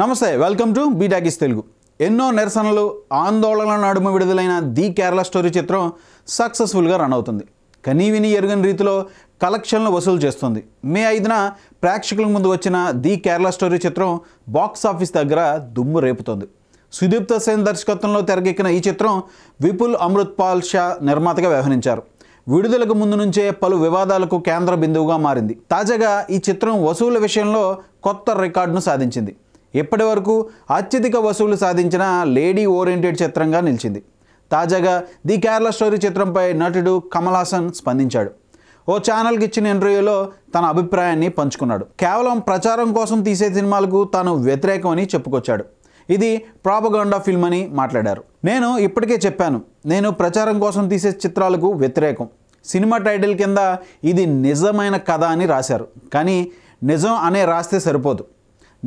నమస్తే welcome to బీటాకిస్ Telugu ఎన్నో నిరసనలు ఆందోళనల నడుమ విడుదలైన ది కేరళ స్టోరీ చిత్రం సక్సెస్ఫుల్గా రన్ అవుతుంది కనీ విని ఎరుగని రీతిలో కలెక్షన్లు వసూలు చేస్తుంది మే ఐదున ప్రేక్షకుల ముందు వచ్చిన ది కేరళ స్టోరీ చిత్రం బాక్స్ ఆఫీస్ దగ్గర దుమ్ము రేపుతోంది సుదీప్త సేన్ దర్శకత్వంలో తెరకెక్కిన ఈ చిత్రం విపుల్ అమృత్ పాల్ షా నిర్మాతగా వ్యవహరించారు విడుదలకు ముందు నుంచే పలు వివాదాలకు కేంద్ర బిందువుగా మారింది తాజాగా ఈ చిత్రం వసూళ్ల విషయంలో కొత్త రికార్డును సాధించింది ఇప్పటి వరకు అత్యధిక వసూలు సాధించిన లేడీ ఓరియంటెడ్ చిత్రంగా నిలిచింది తాజాగా ది కేరళ స్టోరీ చిత్రంపై నటుడు కమల్ హాసన్ స్పందించాడు ఓ ఛానల్కి ఇచ్చిన ఇంటర్వ్యూలో తన అభిప్రాయాన్ని పంచుకున్నాడు కేవలం ప్రచారం కోసం తీసే సినిమాలకు తాను వ్యతిరేకమని చెప్పుకొచ్చాడు ఇది ప్రాపగండా ఫిల్మ్ అని మాట్లాడారు నేను ఇప్పటికే చెప్పాను నేను ప్రచారం కోసం తీసే చిత్రాలకు వ్యతిరేకం సినిమా టైటిల్ కింద ఇది నిజమైన కథ అని రాశారు కానీ నిజం అనే రాస్తే సరిపోదు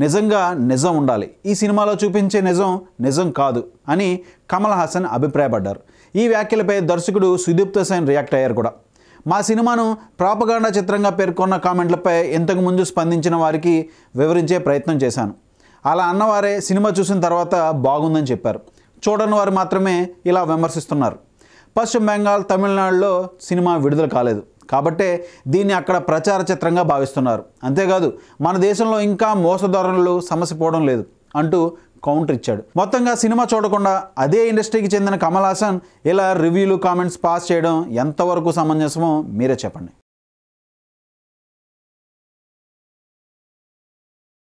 నిజంగా నిజం ఉండాలి ఈ సినిమాలో చూపించే నిజం నిజం కాదు అని కమల్ హాసన్ అభిప్రాయపడ్డారు ఈ వ్యాఖ్యలపై దర్శకుడు సుదీప్త సేన్ రియాక్ట్ అయ్యారు కూడా మా సినిమాను ప్రాపగాండా చిత్రంగా పేర్కొన్న కామెంట్లపై ఇంతకుముందు స్పందించిన వారికి వివరించే ప్రయత్నం చేశాను అలా అన్నవారే సినిమా చూసిన తర్వాత బాగుందని చెప్పారు చూడని వారు మాత్రమే ఇలా విమర్శిస్తున్నారు పశ్చిమ బెంగాల్ తమిళనాడులో సినిమా విడుదల కాలేదు కాబట్టే దీన్ని అక్కడ ప్రచార చిత్రంగా భావిస్తున్నారు అంతేకాదు మన దేశంలో ఇంకా మోసధోరణులు సమస్య పోవడం లేదు అంటూ కౌంటర్ ఇచ్చాడు మొత్తంగా సినిమా చూడకుండా అదే ఇండస్ట్రీకి చెందిన కమల్ హాసన్ ఇలా రివ్యూలు కామెంట్స్ పాస్ చేయడం ఎంతవరకు సమంజసమో మీరే చెప్పండి